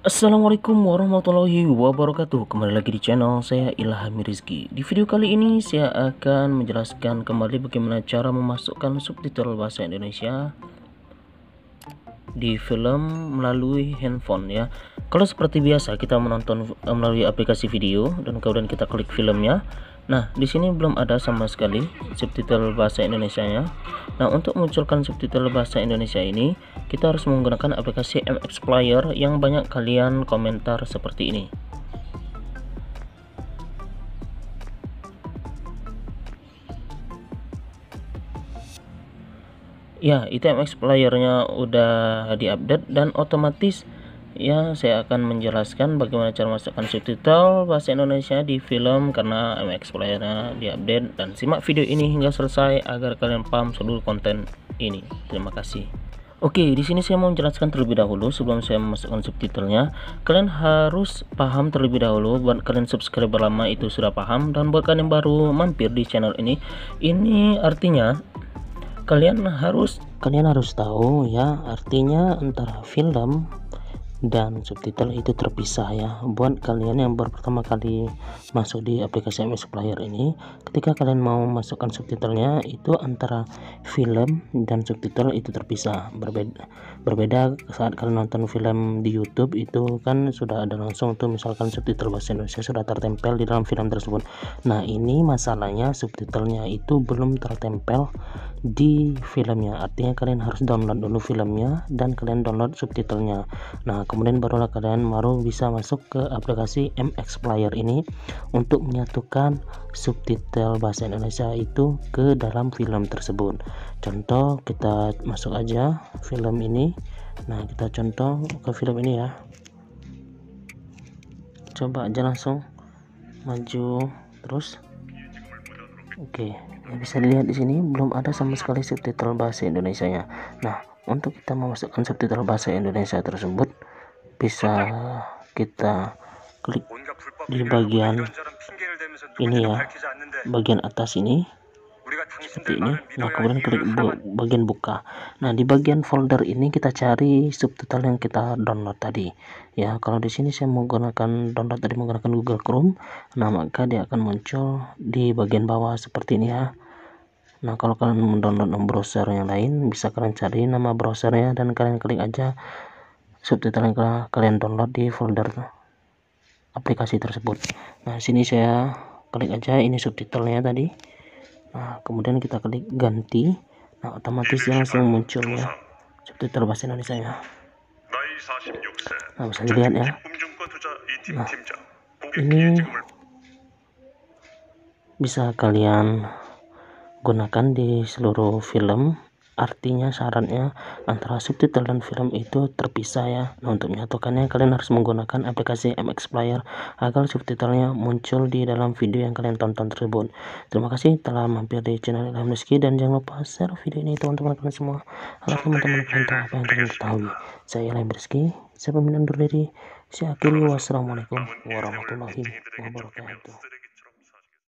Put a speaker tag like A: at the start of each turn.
A: Assalamualaikum warahmatullahi wabarakatuh Kembali lagi di channel saya Ilhami Rizki. Di video kali ini saya akan menjelaskan kembali bagaimana cara memasukkan subtitle bahasa Indonesia Di film melalui handphone ya Kalau seperti biasa kita menonton melalui aplikasi video Dan kemudian kita klik filmnya Nah, di sini belum ada sama sekali subtitle bahasa Indonesia nya. Nah, untuk munculkan subtitle bahasa Indonesia ini, kita harus menggunakan aplikasi MX Player yang banyak kalian komentar seperti ini. Ya, itu MX Player-nya udah diupdate dan otomatis ya saya akan menjelaskan bagaimana cara masukkan subtitle bahasa Indonesia di film karena MX Player-nya diupdate dan simak video ini hingga selesai agar kalian paham seluruh konten ini. Terima kasih. Oke, di sini saya mau menjelaskan terlebih dahulu sebelum saya memasukkan subtitlenya. Kalian harus paham terlebih dahulu buat kalian subscriber lama itu sudah paham dan buat kalian yang baru mampir di channel ini, ini artinya kalian harus kalian harus tahu ya artinya antara film dan subtitle itu terpisah ya buat kalian yang baru pertama kali masuk di aplikasi MS Player ini ketika kalian mau masukkan subtitlenya itu antara film dan subtitle itu terpisah berbeda berbeda saat kalian nonton film di YouTube itu kan sudah ada langsung tuh misalkan subtitle bahasa Indonesia sudah tertempel di dalam film tersebut nah ini masalahnya subtitlenya itu belum tertempel di filmnya artinya kalian harus download dulu filmnya dan kalian download subtitlenya nah kemudian barulah kalian baru bisa masuk ke aplikasi MX Player ini untuk menyatukan subtitle bahasa Indonesia itu ke dalam film tersebut contoh kita masuk aja film ini nah kita contoh ke film ini ya coba aja langsung maju terus oke okay. bisa dilihat di sini belum ada sama sekali subtitle bahasa Indonesia nya nah untuk kita memasukkan subtitle bahasa Indonesia tersebut bisa kita klik di bagian ini ya bagian atas ini seperti ini nah kemudian klik bagian buka nah di bagian folder ini kita cari subtitle yang kita download tadi ya kalau di sini saya menggunakan download tadi menggunakan Google Chrome nah maka dia akan muncul di bagian bawah seperti ini ya nah kalau kalian mendownload browser yang lain bisa kalian cari nama browsernya dan kalian klik aja subtitle yang kalian download di folder aplikasi tersebut nah sini saya klik aja ini subtitlenya tadi nah kemudian kita klik ganti nah otomatis yang langsung muncul ya subtitle bahasa Indonesia ya nah bisa dilihat ya nah ini bisa kalian gunakan di seluruh film artinya syaratnya antara subtitle dan film itu terpisah ya nah untuk menyatukannya kalian harus menggunakan aplikasi MX Player agar subtitlenya muncul di dalam video yang kalian tonton tersebut terima kasih telah mampir di channel Ilham Rizky dan jangan lupa share video ini teman-teman kalian semua agar teman-teman kalian tahu apa yang kalian ketahui saya Ilham Rizky saya pemimpin undur saya akhiri wassalamualaikum warahmatullahi wabarakatuh